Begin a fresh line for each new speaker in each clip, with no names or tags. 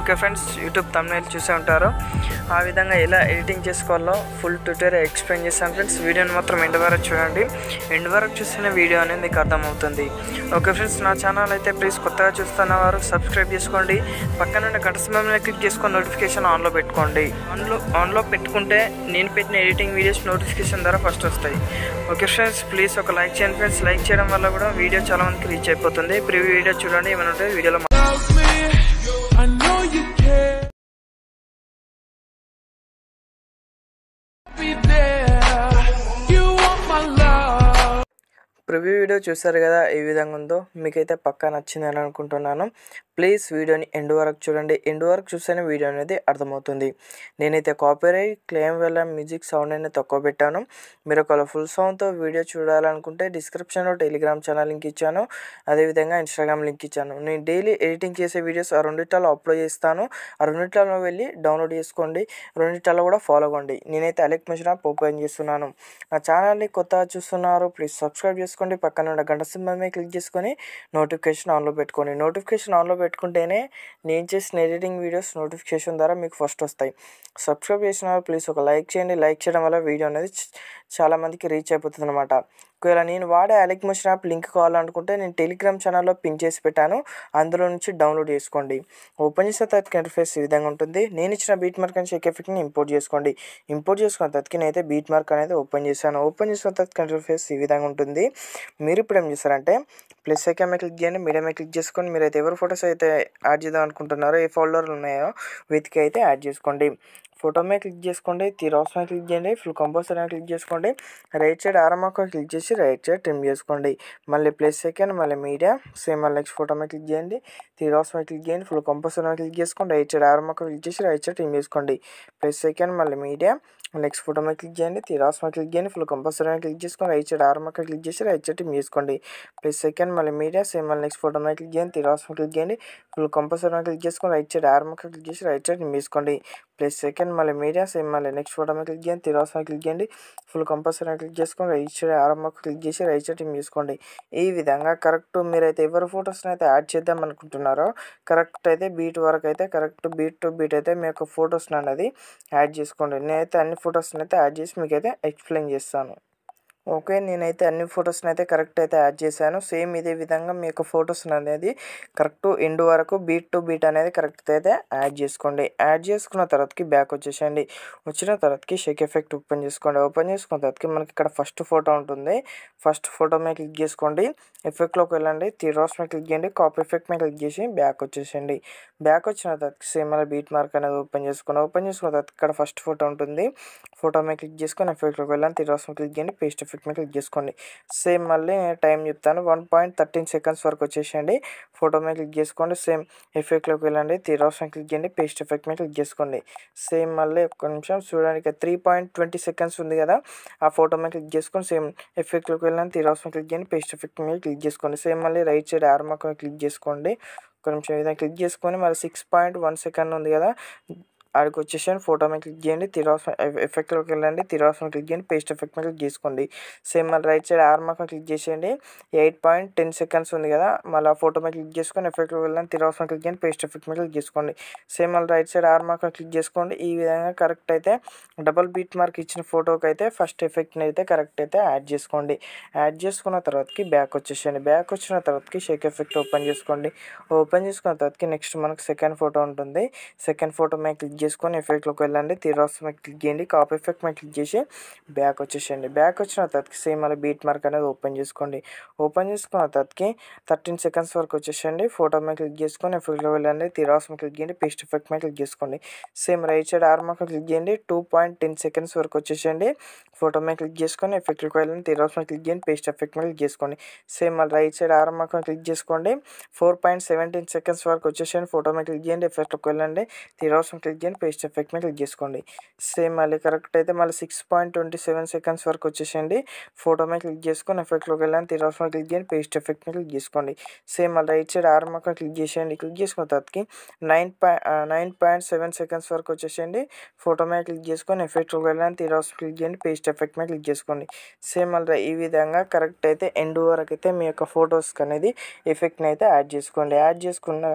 okay friends YouTube thumbnail చూసే ఉంటారు ఆ విధంగా ఎలా ఎడిటింగ్ చేసుకోవాలో ఫుల్ ట్యూటోరియల్ ఎక్స్ప్లెయిన్ చేస్తాను ఫ్రెండ్స్ వీడియోని మాత్రం ఎండ్ వరకు చూడండి ఎండ్ వరకు చూసిన వీడియో అనేది మీకు అర్థమవుతుంది ఓకే ఫ్రెండ్స్ నా ఛానల్ అయితే ప్లీజ్ కొత్తగా చూస్తున్న వారు సబ్స్క్రైబ్ చేసుకోండి పక్కన గంట సమయంలో క్లిక్ చేసుకొని నోటిఫికేషన్ ఆన్లో పెట్టుకోండి ఆన్లో ఆన్లో పెట్టుకుంటే నేను పెట్టిన ఎడిటింగ్ వీడియోస్ నోటిఫికేషన్ ద్వారా ఫస్ట్ వస్తాయి ఓకే ఫ్రెండ్స్ ప్లీజ్ ఒక లైక్ చేయండి ఫ్రెండ్స్ లైక్ చేయడం వల్ల కూడా వీడియో చాలామందికి రీచ్ అయిపోతుంది ప్రివ్యూ వీడియో చూడండి ఏమైనా ఉంటే వీడియోలో ప్రివ్యూ వీడియో చూసారు కదా ఏ విధంగా ఉందో మీకైతే పక్కా నచ్చిందని అనుకుంటున్నాను ప్లీజ్ వీడియోని ఎండ్ వరకు చూడండి ఎండ్ వరకు చూస్తేనే వీడియో అనేది అర్థమవుతుంది నేనైతే కాపీరైట్ క్లెయిమ్ వల్ల మ్యూజిక్ సౌండ్ అనేది తక్కువ పెట్టాను మీరు ఒకవేళ ఫుల్ సౌండ్తో వీడియో చూడాలనుకుంటే డిస్క్రిప్షన్లో టెలిగ్రామ్ ఛానల్ లింక్ ఇచ్చాను అదేవిధంగా ఇన్స్టాగ్రామ్ లింక్ ఇచ్చాను నేను డైలీ ఎడిటింగ్ చేసే వీడియోస్ ఆ రెండిట్లలో అప్లోడ్ చేస్తాను ఆ రెండిట్లలో వెళ్ళి డౌన్లోడ్ చేసుకోండి రెండిట్లలో కూడా ఫాలో అవ్వండి నేనైతే అలెక్ మిషన్ ఓపెన్ చేస్తున్నాను నా ఛానల్ని కొత్తగా చూస్తున్నారు ప్లీజ్ సబ్స్క్రైబ్ చేసుకోండి చేసుకోండి పక్కన ఉన్న గంట సింబల్ మీద క్లిక్ చేసుకొని నోటిఫికేషన్ ఆన్లో పెట్టుకోండి నోటిఫికేషన్ ఆన్లో పెట్టుకుంటేనే నేను చేసిన ఎడిటింగ్ వీడియోస్ నోటిఫికేషన్ ద్వారా మీకు ఫస్ట్ వస్తాయి సబ్స్క్రైబ్ చేసిన ప్లీజ్ ఒక లైక్ చేయండి లైక్ చేయడం వల్ల వీడియో అనేది చాలామందికి రీచ్ అయిపోతుంది అనమాట ఒకవేళ నేను వాడే అలెక్ మిషన్ యాప్ లింక్ కావాలనుకుంటే నేను టెలిగ్రామ్ ఛానల్లో పిన్ చేసి పెట్టాను అందులో నుంచి డౌన్లోడ్ చేసుకోండి ఓపెన్ చేసిన తర్వాత ఇంటర్ఫేస్ ఈ విధంగా ఉంటుంది నేను ఇచ్చిన బీట్ మార్క్ అని చెక్ ఎఫెక్ట్ని ఇంపోర్ట్ చేసుకోండి ఇంపోర్ట్ చేసుకున్న తర్వాత నేనైతే బీట్ మార్క్ అనేది ఓపెన్ చేశాను ఓపెన్ చేసిన తర్వాత ఇంటర్ఫేస్ ఈ విధంగా ఉంటుంది మీరు ఇప్పుడు ఏం చేస్తారంటే ప్లస్ ఐకాన్ మీద క్లిక్ చేయండి మీడియా మీద క్లిక్ చేసుకొని అయితే ఎవరు ఫొటోస్ అయితే యాడ్ చేద్దాం అనుకుంటున్నారో ఏ ఫోల్డర్లు ఉన్నాయో వెతికి అయితే యాడ్ చేసుకోండి ఫోటో మీద క్లిక్ చేసుకోండి తీరాస్ మీద క్లిక్ చేయండి ఫుల్ కంపోజ్ మీద క్లిక్ చేసుకోండి రైట్ సైడ్ ఆరమాక క్లిక్ చేసి రైట్ సైడ్ ట్రిమ్ చేసుకోండి మళ్ళీ ప్లస్ సెకండ్ మళ్ళీ మీడియా సేమ్ నెక్స్ట్ ఫోటో మీద క్లిక్ చేయండి తీరాస్ మీద క్లిక్ చేయండి ఫుల్ కంపోజ్ మీద క్లిక్ చేసుకోండి రైట్ సైడ్ ఆరమాక క్లిక్ చేసి రైట్ సైడ్ ట్రిమ్ చేసుకోండి ప్లస్ సెకండ్ మళ్ళీ మీడియా నెక్స్ట్ ఫోటో మీద క్లిక్ చేయండి తీరాస్ మీద క్లిక్ చేయండి ఫుల్ కంపల్సరీ మీద క్లిక్ చేసుకొని రైట్ సైడ్ ఆర్ మీద క్లిక్ చేసి రైట్ సైడ్ చేసుకోండి ప్లస్ సెకండ్ మళ్ళీ మీడియా సేమ్ మళ్ళీ నెక్స్ట్ ఫోటో మీద క్లిక్ చేయండి తీరాస్ మీద క్లిక్ చేయండి ఫుల్ కంపల్సరీ మీద క్లిక్ చేసుకొని రైట్ సైడ్ ఆర్ మీద క్లిక్ చేసి రైట్ సైడ్ చేసుకోండి ప్లస్ సెకండ్ మళ్ళీ మీడియా సేమ్ మళ్ళీ నెక్స్ట్ ఫోటో మీద క్లిక్ చేయండి తిరాస్ మీద క్లిక్ చేయండి ఫుల్ కంపల్సరీ మీద క్లిక్ చేసుకొని రైట్ సైడ్ ఆరంభ క్లిక్ చేసి రైట్ సైడ్ చేసుకోండి ఈ విధంగా కరెక్ట్ మీరైతే ఎవరి ఫొటోస్ని అయితే యాడ్ చేద్దాం అనుకుంటున్నారో కరెక్ట్ అయితే బీట్ వరకు అయితే కరెక్ట్ బీట్ టు బీట్ అయితే మీ యొక్క ఫొటోస్ని అనేది యాడ్ చేసుకోండి నేనైతే అన్ని ఫొటోస్ని అయితే యాడ్ చేసి మీకైతే ఎక్స్ప్లెయిన్ చేస్తాను ఓకే నేనైతే అన్ని ఫొటోస్ని అయితే కరెక్ట్ అయితే యాడ్ చేశాను సేమ్ ఇదే విధంగా మీ యొక్క ఫొటోస్ని అనేది కరెక్ట్ ఎండ్ వరకు బీట్ టు బీట్ అనేది కరెక్ట్ అయితే యాడ్ చేసుకోండి యాడ్ చేసుకున్న తర్వాతకి బ్యాక్ వచ్చేసేయండి వచ్చిన తర్వాతకి షేక్ ఎఫెక్ట్ ఓపెన్ చేసుకోండి ఓపెన్ చేసుకున్న తర్వాతకి మనకి ఇక్కడ ఫస్ట్ ఫోటో ఉంటుంది ఫస్ట్ ఫోటో మీద క్లిక్ చేసుకోండి ఎఫెక్ట్లోకి వెళ్ళండి తీరోస్ మీద క్లిక్ చేయండి కాపీ ఎఫెక్ట్ మీద క్లిక్ చేసి బ్యాక్ వచ్చేసేయండి బ్యాక్ వచ్చిన తర్వాత సేమ్ అలా బీట్ మార్క్ అనేది ఓపెన్ చేసుకోండి ఓపెన్ చేసుకున్న తర్వాత ఇక్కడ ఫస్ట్ ఫోటో ఉంటుంది ఫోటో మీద క్లిక్ చేసుకొని ఎఫెక్ట్లోకి వెళ్ళండి తీరోస్ మీద క్లిక్ చేయండి పేస్ట్ పర్ఫెక్ట్ మీద క్లిక్ చేసుకోండి సేమ్ మళ్ళీ టైం చెప్తాను వన్ పాయింట్ థర్టీన్ సెకండ్స్ వరకు వచ్చేసేయండి ఫోటో మీద క్లిక్ చేసుకోండి సేమ్ ఎఫెక్ట్లోకి వెళ్ళండి తీరాస్ మీద క్లిక్ చేయండి పేస్ట్ ఎఫెక్ట్ మీద క్లిక్ చేసుకోండి సేమ్ మళ్ళీ ఒక్క నిమిషం చూడడానికి త్రీ పాయింట్ ట్వంటీ సెకండ్స్ ఉంది కదా ఆ ఫోటో మీద క్లిక్ చేసుకొని సేమ్ ఎఫెక్ట్లోకి వెళ్ళండి తీరాస్ మీద క్లిక్ చేయండి పేస్ట్ ఎఫెక్ట్ మీద క్లిక్ చేసుకోండి సేమ్ మళ్ళీ రైట్ సైడ్ ఆర్మాక్ మీద క్లిక్ చేసుకోండి ఒక నిమిషం ఏదైనా క్లిక్ చేసుకొని మరి సిక్స్ పాయింట్ వన్ సెకండ్ ఉంది కదా ఆడికి వచ్చేసాను ఫోటో మీద క్లిక్ చేయండి తిరాస్ ఎఫెక్ట్లోకి వెళ్ళండి తిరాస్ మీద క్లిక్ చేయండి పేస్ట్ ఎఫెక్ట్ మీద క్లిక్ చేసుకోండి సేమ్ మళ్ళీ right side R mark click చేసేయండి ఎయిట్ పాయింట్ టెన్ సెకండ్స్ ఉంది కదా మళ్ళీ ఫోటో మీద క్లిక్ చేసుకొని ఎఫెక్ట్లోకి వెళ్ళండి తిరాస్ మీద క్లిక్ చేయండి పేస్ట్ ఎఫెక్ట్ మీద క్లిక్ చేసుకోండి సేమ్ మళ్ళీ right side R mark click చేసుకోండి ఈ విధంగా కరెక్ట్ అయితే డబల్ బీట్ మార్క్ ఇచ్చిన ఫోటోకి అయితే ఫస్ట్ ఎఫెక్ట్ని అయితే కరెక్ట్ అయితే యాడ్ చేసుకోండి యాడ్ చేసుకున్న తర్వాతకి బ్యాక్ వచ్చేసేయండి బ్యాక్ వచ్చిన తర్వాతకి షేక్ ఎఫెక్ట్ ఓపెన్ చేసుకోండి ఓపెన్ చేసుకున్న తర్వాతకి నెక్స్ట్ మనకు సెకండ్ ఫోటో ఉంటుంది సెకండ్ ఫోటో మీద క్లిక్ చేసుకొని ఎఫెక్ట్లోకి వెళ్ళండి థిరాస్ మీద క్లిక్ చేయండి కాప్ ఎఫెక్ట్ మీద క్లిక్ చేసి బ్యాక్ వచ్చేసేయండి బ్యాక్ వచ్చిన తర్వాత సేమ్ అలా బీట్ మార్క్ అనేది ఓపెన్ చేసుకోండి ఓపెన్ చేసుకున్న తర్వాతకి థర్టీన్ సెకండ్స్ వరకు వచ్చేసేయండి ఫోటో మీద క్లిక్ చేసుకొని ఎఫెక్ట్లో వెళ్ళండి థిరాస్ మీద క్లిక్ చేయండి పేస్ట్ ఎఫెక్ట్ మీద క్లిక్ చేసుకోండి same right side R mark click చేయండి టూ పాయింట్ టెన్ సెకండ్స్ వరకు వచ్చేసేయండి ఫోటో మీద క్లిక్ చేసుకొని ఎఫెక్ట్లోకి వెళ్ళండి థిరాస్ మీద క్లిక్ చేయండి పేస్ట్ ఎఫెక్ట్ మీద క్లిక్ చేసుకోండి సేమ్ మళ్ళీ right side R mark click చేసుకోండి ఫోర్ పాయింట్ సెవెంటీన్ సెకండ్స్ వరకు వచ్చేసేయండి ఫోటో మీద క్లిక్ చేయండి ఎఫెక్ట్లోకి వెళ్ళండి థిరాస్ మీద క్లిక్ చేయండి అనేది పేస్ట్ ఎఫెక్ట్ మీద క్లిక్ చేసుకోండి సేమ్ మళ్ళీ కరెక్ట్ అయితే మళ్ళీ six point twenty seven seconds వరకు వచ్చేసేయండి ఫోటో మీద క్లిక్ చేసుకొని ఎఫెక్ట్లోకి వెళ్ళాను తిరాఫ్ మీద క్లిక్ చేయండి పేస్ట్ ఎఫెక్ట్ మీద క్లిక్ చేసుకోండి సేమ్ మళ్ళీ right side R mark click చేసేయండి క్లిక్ చేసుకున్న తర్వాతకి nine point nine point seven seconds వరకు వచ్చేసేయండి ఫోటో మీద క్లిక్ చేసుకొని ఎఫెక్ట్లోకి వెళ్ళాను తిరాఫ్ క్లిక్ చేయండి పేస్ట్ ఎఫెక్ట్ మీద క్లిక్ చేసుకోండి సేమ్ మళ్ళీ ఈ విధంగా కరెక్ట్ అయితే ఎండ్ వరకు అయితే మీ యొక్క ఫొటోస్కి అనేది ఎఫెక్ట్ని అయితే యాడ్ చేసుకోండి యాడ్ చేసుకున్న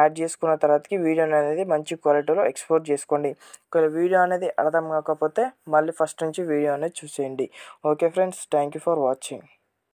యాడ్ చేసుకున్న తర్వాతకి వీడియోని అనేది మంచి క్వాలిటీలో ఎక్స్పోర్ట్ చేసుకోండి ఒకవేళ వీడియో అనేది అర్థం కాకపోతే మళ్ళీ ఫస్ట్ నుంచి వీడియో అనేది చూసేయండి okay friends thank you for watching